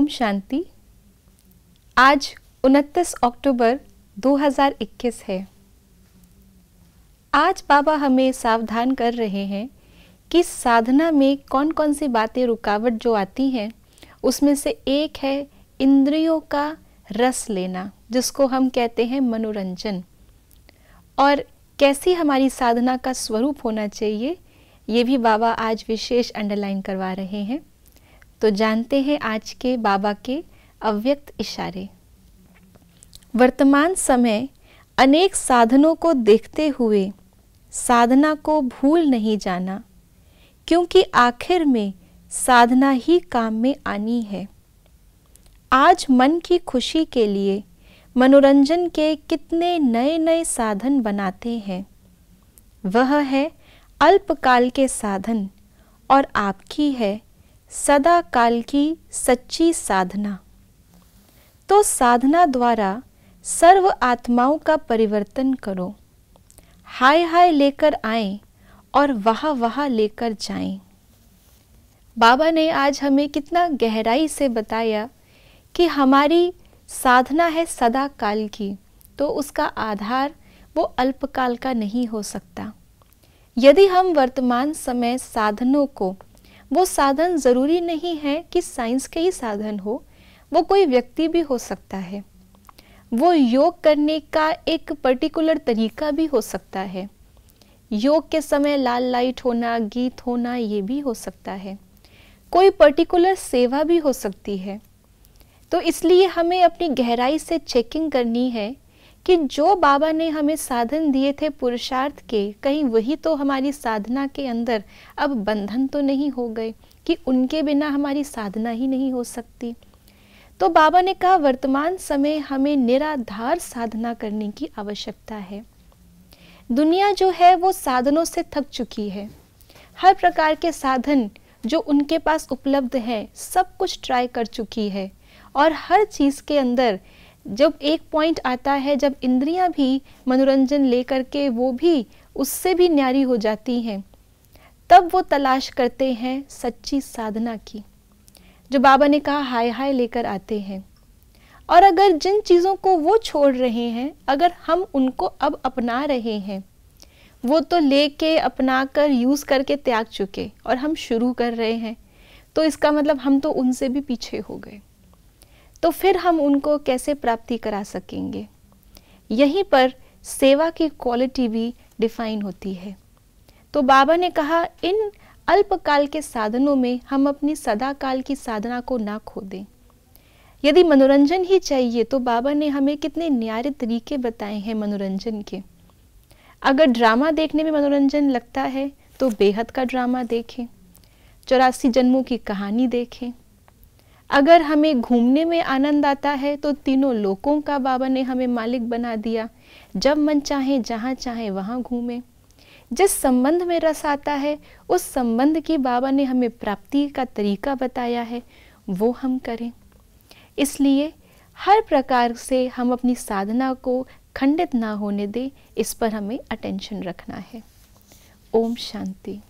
ओम शांति आज 29 अक्टूबर 2021 है आज बाबा हमें सावधान कर रहे हैं कि साधना में कौन कौन सी बातें रुकावट जो आती हैं उसमें से एक है इंद्रियों का रस लेना जिसको हम कहते हैं मनोरंजन और कैसी हमारी साधना का स्वरूप होना चाहिए ये भी बाबा आज विशेष अंडरलाइन करवा रहे हैं तो जानते हैं आज के बाबा के अव्यक्त इशारे वर्तमान समय अनेक साधनों को देखते हुए साधना को भूल नहीं जाना क्योंकि आखिर में साधना ही काम में आनी है आज मन की खुशी के लिए मनोरंजन के कितने नए नए साधन बनाते हैं वह है अल्पकाल के साधन और आपकी है सदा काल की सच्ची साधना तो साधना द्वारा सर्व आत्माओं का परिवर्तन करो हाय हाय लेकर आए और वहा वहा लेकर जाएं। बाबा ने आज हमें कितना गहराई से बताया कि हमारी साधना है सदा काल की तो उसका आधार वो अल्पकाल का नहीं हो सकता यदि हम वर्तमान समय साधनों को वो साधन ज़रूरी नहीं है कि साइंस के ही साधन हो वो कोई व्यक्ति भी हो सकता है वो योग करने का एक पर्टिकुलर तरीका भी हो सकता है योग के समय लाल लाइट होना गीत होना ये भी हो सकता है कोई पर्टिकुलर सेवा भी हो सकती है तो इसलिए हमें अपनी गहराई से चेकिंग करनी है कि जो बाबा ने हमें साधन दिए थे पुरुषार्थ के कहीं वही तो हमारी साधना के अंदर अब बंधन तो नहीं हो गए कि उनके बिना हमारी साधना ही नहीं हो सकती तो बाबा ने कहा वर्तमान समय हमें निराधार साधना करने की आवश्यकता है दुनिया जो है वो साधनों से थक चुकी है हर प्रकार के साधन जो उनके पास उपलब्ध हैं सब कुछ ट्राई कर चुकी है और हर चीज़ के अंदर जब एक पॉइंट आता है जब इंद्रियां भी मनोरंजन ले करके वो भी उससे भी न्यारी हो जाती हैं तब वो तलाश करते हैं सच्ची साधना की जो बाबा ने कहा हाय हाय लेकर आते हैं और अगर जिन चीज़ों को वो छोड़ रहे हैं अगर हम उनको अब अपना रहे हैं वो तो ले के अपना कर यूज़ करके त्याग चुके और हम शुरू कर रहे हैं तो इसका मतलब हम तो उनसे भी पीछे हो गए तो फिर हम उनको कैसे प्राप्ति करा सकेंगे यहीं पर सेवा की क्वालिटी भी डिफाइन होती है तो बाबा ने कहा इन अल्पकाल के साधनों में हम अपनी सदा काल की साधना को ना खो दें यदि मनोरंजन ही चाहिए तो बाबा ने हमें कितने न्यारे तरीके बताए हैं मनोरंजन के अगर ड्रामा देखने में मनोरंजन लगता है तो बेहद का ड्रामा देखें चौरासी जन्मों की कहानी देखें अगर हमें घूमने में आनंद आता है तो तीनों लोकों का बाबा ने हमें मालिक बना दिया जब मन चाहे जहाँ चाहे वहाँ घूमें जिस संबंध में रस आता है उस संबंध की बाबा ने हमें प्राप्ति का तरीका बताया है वो हम करें इसलिए हर प्रकार से हम अपनी साधना को खंडित ना होने दें इस पर हमें अटेंशन रखना है ओम शांति